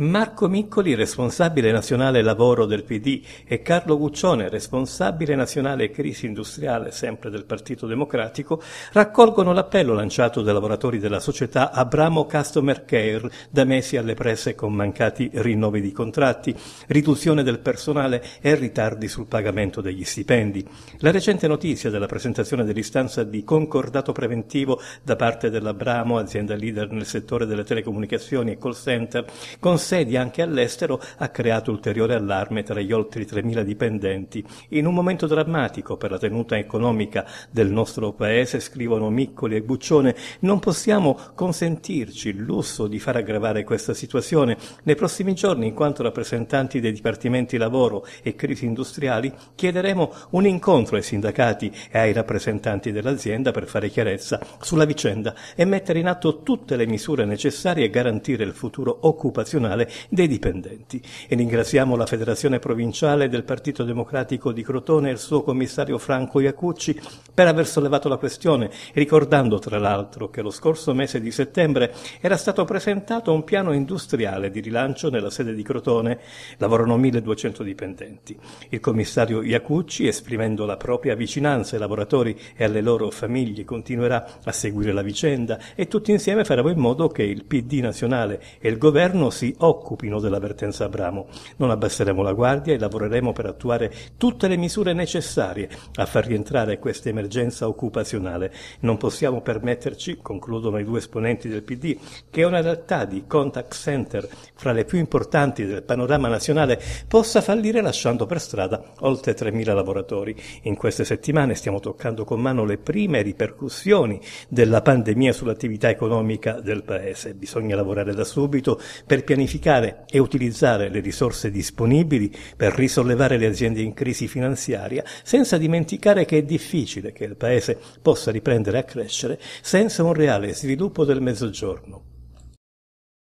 Marco Miccoli, responsabile nazionale lavoro del PD, e Carlo Guccione, responsabile nazionale crisi industriale sempre del Partito Democratico, raccolgono l'appello lanciato dai lavoratori della società Abramo Customer Care da mesi alle presse con mancati rinnovi di contratti, riduzione del personale e ritardi sul pagamento degli stipendi. La recente notizia della presentazione dell'istanza di concordato preventivo da parte dell'Abramo, azienda leader nel settore delle telecomunicazioni e call center, consente sedi anche all'estero ha creato ulteriore allarme tra gli oltre 3.000 dipendenti. In un momento drammatico per la tenuta economica del nostro paese, scrivono Miccoli e Buccione, non possiamo consentirci il lusso di far aggravare questa situazione. Nei prossimi giorni, in quanto rappresentanti dei dipartimenti lavoro e crisi industriali, chiederemo un incontro ai sindacati e ai rappresentanti dell'azienda per fare chiarezza sulla vicenda e mettere in atto tutte le misure necessarie a garantire il futuro occupazionale nazionale dei dipendenti. E ringraziamo la Federazione Provinciale del Partito Democratico di Crotone e il suo commissario Franco Iacucci per aver sollevato la questione, ricordando tra l'altro che lo scorso mese di settembre era stato presentato un piano industriale di rilancio nella sede di Crotone, lavorano 1200 dipendenti. Il commissario Iacucci, esprimendo la propria vicinanza ai lavoratori e alle loro famiglie, continuerà a seguire la vicenda e tutti insieme faremo in modo che il PD nazionale e il governo si occupino dell'avvertenza Abramo. Non abbasseremo la guardia e lavoreremo per attuare tutte le misure necessarie a far rientrare queste emergenze emergenza occupazionale. Non possiamo permetterci, concludono i due esponenti del PD, che una realtà di contact center fra le più importanti del panorama nazionale possa fallire lasciando per strada oltre 3.000 lavoratori. In queste settimane stiamo toccando con mano le prime ripercussioni della pandemia sull'attività economica del Paese. Bisogna lavorare da subito per pianificare e utilizzare le risorse disponibili per risollevare le aziende in crisi finanziaria, senza dimenticare che è difficile che il paese possa riprendere a crescere senza un reale sviluppo del Mezzogiorno.